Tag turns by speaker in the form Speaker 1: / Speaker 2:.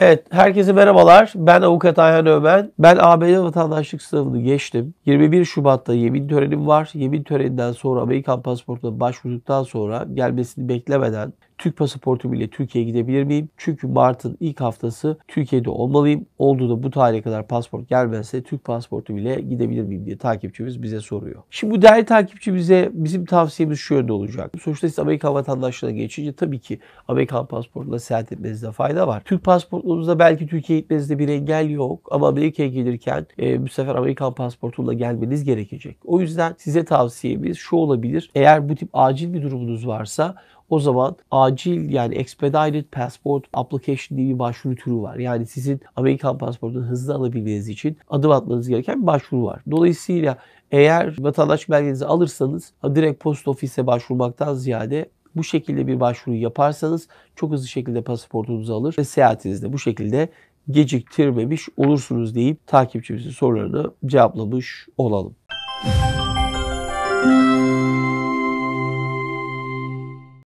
Speaker 1: Evet, herkese merhabalar. Ben avukat Ayhan Ömen. Ben ABD vatandaşlık sınavını geçtim. 21 Şubat'ta yemin törenim var. Yemin töreninden sonra Amerikan pasaportuna başvurduktan sonra gelmesini beklemeden Türk pasaportu bile Türkiye'ye gidebilir miyim? Çünkü Mart'ın ilk haftası Türkiye'de olmalıyım. Oldu da bu tarihe kadar pasaport gelmezse Türk pasaportu bile gidebilir miyim diye takipçimiz bize soruyor. Şimdi bu değerli takipçi bize bizim tavsiyemiz şu yönde olacak. Sonuçta siz Amerika vatandaşlığına geçince tabii ki Amerikan pasaportuna seyahat etmenizde fayda var. Türk pasaportunuzda belki Türkiye'ye gitmenizde bir engel yok ama Amerika'ya gelirken e, bu sefer Amerikan pasaportuyla gelmeniz gerekecek. O yüzden size tavsiyemiz şu olabilir. Eğer bu tip acil bir durumunuz varsa o zaman acil yani expedited passport application diye bir başvuru türü var. Yani sizin Amerikan pasaportunu hızlı alabilmeniz için adım atmanız gereken bir başvuru var. Dolayısıyla eğer vatandaş belgenizi alırsanız direkt post ofise başvurmaktan ziyade bu şekilde bir başvuru yaparsanız çok hızlı şekilde pasaportunuzu alır ve seyahatinizde bu şekilde geciktirmemiş olursunuz deyip takipçimizin sorularını cevaplamış olalım. Müzik